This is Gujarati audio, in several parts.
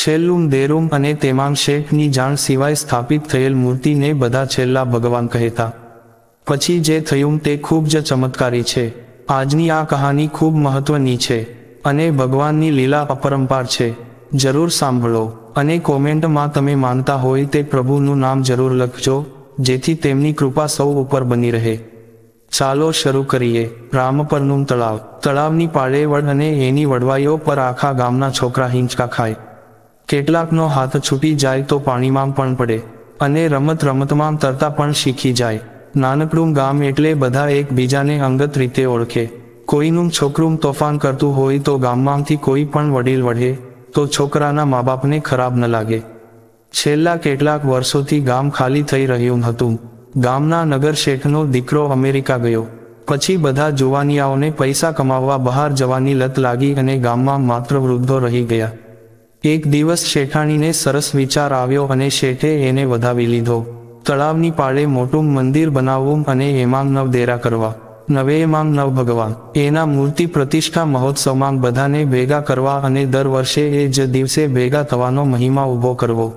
છેલ્લું દેરુમ અને તેમાંગ શેખની જાણ સિવાય સ્થાપિત થયેલ મૂર્તિને બધા છેલ્લા ભગવાન કહેતા પછી જે થયું તે ખૂબ જ ચમત્કારી છે આજની આ કહાની ખૂબ મહત્વની છે અને ભગવાનની લીલા અપરંપાર છે જરૂર સાંભળો અને કોમેન્ટમાં તમે માનતા હોય તે પ્રભુનું નામ જરૂર લખજો જેથી તેમની કૃપા સૌ ઉપર બની રહે ચાલો શરૂ કરીએ રામપરનું તળાવ તળાવની પાળેવડ અને એની વડવાઈઓ પર આખા ગામના છોકરા હિંચકા ખાય કેટલાકનો હાથ છૂટી જાય તો પાણીમાં પણ પડે અને રમત રમતમાં તરતા પણ શીખી જાય નાનકડું ગામ એટલે બધા એકબીજાને અંગત રીતે ઓળખે કોઈનું છોકરું તોફાન કરતું હોય તો ગામમાંથી કોઈ પણ વડીલ વઢે તો છોકરાના મા બાપને ખરાબ ન લાગે છેલ્લા કેટલાક વર્ષોથી ગામ ખાલી થઈ રહ્યું હતું ગામના નગર શેઠનો દીકરો અમેરિકા ગયો પછી બધા જુવાનિયાઓને પૈસા કમાવવા બહાર જવાની લત લાગી અને ગામમાં માત્ર વૃદ્ધો રહી ગયા એક દિવસ શેઠાણીને સરસ વિચાર આવ્યો અને શેઠે એને વધાવી લીધો તળાવની પાળે મોટું મંદિર બનાવવું અને એમાં નવ દેરા કરવા નવે એમાં નવ ભગવાન એના મૂર્તિ પ્રતિષ્ઠા મહોત્સવમાં બધાને ભેગા કરવા અને દર વર્ષે એ જ દિવસે ભેગા થવાનો મહિમા ઊભો કરવો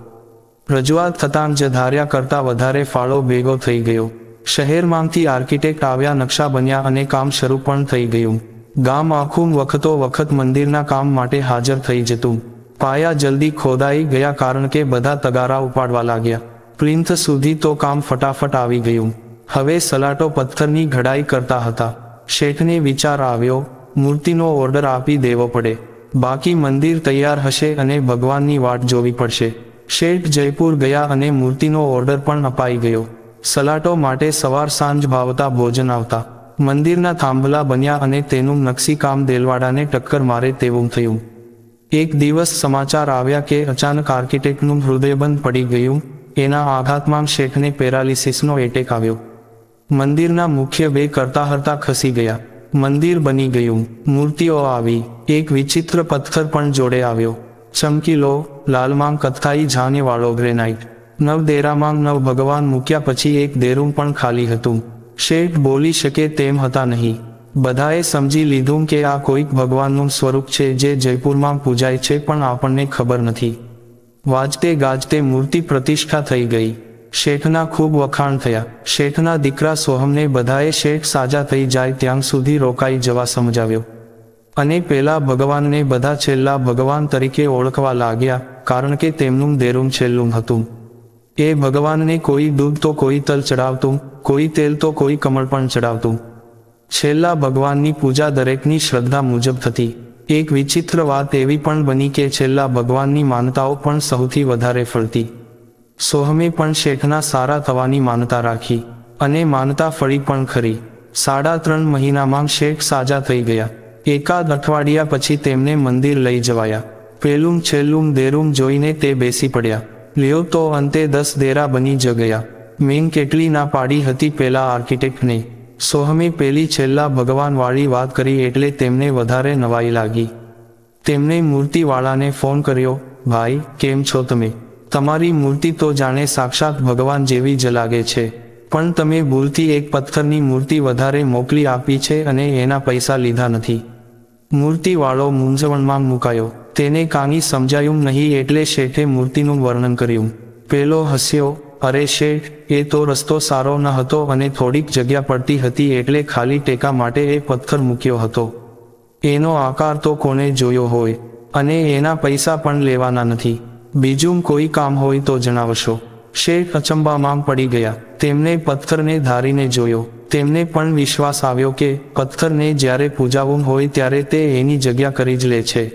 રજૂઆત થતાં જ ધાર્યા કરતાં વધારે ફાળો ભેગો થઈ ગયો શહેરમાંથી આર્કિટેક્ટ આવ્યા નકશા બન્યા અને કામ શરૂ પણ થઈ ગયું ગામ આખું વખતો વખત મંદિરના કામ માટે હાજર થઈ જતું પાયા જલ્દી ખોદાઈ ગયા કારણ કે બધા તગારા ઉપાડવા લાગ્યા પ્રિન્થ સુધી તો કામ ફટાફટ આવી ગયું હવે સલાટો પથ્થરની ઘડાઈ કરતા હતા શેઠને વિચાર આવ્યો મૂર્તિનો ઓર્ડર આપી દેવો પડે બાકી મંદિર તૈયાર હશે અને ભગવાનની વાટ જોવી પડશે શેઠ જયપુર ગયા અને મૂર્તિનો ઓર્ડર પણ અપાઈ ગયો સલાટો માટે સવાર સાંજ ભાવતા ભોજન આવતા મંદિરના થાંભલા બન્યા અને તેનું નકશીકામ દેલવાડાને ટક્કર મારે તેવું થયું એક દિવસ સમાચાર આવ્યા કે અચાનક આર્કિટેક્ટનું હૃદયબંધ પડી ગયું એના આઘાતમાં શેખને પેરાલિસિસનો એટેક આવ્યો મંદિરના મુખ્ય બે કરતા હરતા ખસી ગયા મંદિર બની ગયું મૂર્તિઓ આવી એક વિચિત્ર પથ્થર પણ જોડે આવ્યો ચમકીલો લાલમાંગ કથ્થાઈ વાળો ગ્રેનાઇટ નવ નવદેરામાં નવ ભગવાન મૂક્યા પછી એક દેરું પણ ખાલી હતું શેઠ બોલી શકે તેમ હતા નહીં બધાએ સમજી લીધું કે આ કોઈક ભગવાનનું સ્વરૂપ છે જે જયપુરમાં પૂજાય છે પણ આપણને ખબર નથી વાજતે ગાજતે મૂર્તિ પ્રતિષ્ઠા થઈ ગઈ શેઠના ખૂબ વખાણ થયા શેઠના દીકરા સોહમને બધાએ શેઠ સાજા થઈ જાય ત્યાં સુધી રોકાઈ જવા સમજાવ્યો અને પેલા ભગવાનને બધા છેલ્લા ભગવાન તરીકે ઓળખવા લાગ્યા કારણ કે તેમનું દેરું છેલ્લું હતું એ ભગવાનને કોઈ દૂધ તો કોઈ તલ ચડાવતું કોઈ તેલ તો કોઈ કમળ પણ ચડાવતું છેલ્લા ભગવાનની પૂજા દરેકની શ્રદ્ધા મુજબ થતી એક વિચિત્ર વાત એવી પણ બની કે છેલ્લા ભગવાનની માનતાઓ પણ સૌથી વધારે ફળતી સોહમે પણ શેઠના સારા થવાની માનતા રાખી અને માનતા ફળી પણ ખરી સાડા ત્રણ મહિનામાં શેખ સાજા થઈ ગયા એકાદ અઠવાડિયા પછી તેમને મંદિર લઈ જવાયા પેલું છેલ્લું દેરું જોઈને તે બેસી પડ્યા લ્યો તો અંતે દસ દેરા બની જ ગયા મેન કેટલી ના પાડી હતી પેલા નહીં સોહમી પેલી છેલ્લા ભગવાનવાળી વાત કરી એટલે તેમને વધારે નવાઈ લાગી તેમણે મૂર્તિવાળાને ફોન કર્યો ભાઈ કેમ છો તમે તમારી મૂર્તિ તો જાણે સાક્ષાત ભગવાન જેવી જ લાગે છે પણ તમે ભૂલથી એક પથ્થરની મૂર્તિ વધારે મોકલી આપી છે અને એના પૈસા લીધા નથી મૂર્તિવાળો મૂંઝવણમાં મુકાયો તેને કાંઈ સમજાયું નહીં એટલે શેઠે મૂર્તિનું વર્ણન કર્યું પેલો હસ્યો અરે શેઠ એ તો રસ્તો સારો ન હતો અને થોડીક જગ્યા પડતી હતી એટલે ખાલી ટેકા માટે એ પથ્થર મૂક્યો હતો એનો આકાર તો કોને જોયો હોય અને એના પૈસા પણ લેવાના નથી બીજું કોઈ કામ હોય તો જણાવશો શેઠ અચંબામાં પડી ગયા તેમને પથ્થરને ધારીને જોયો તેમને પણ વિશ્વાસ આવ્યો કે પથ્થરને જ્યારે પૂજાવું હોય ત્યારે તે એની જગ્યા કરી જ લે છે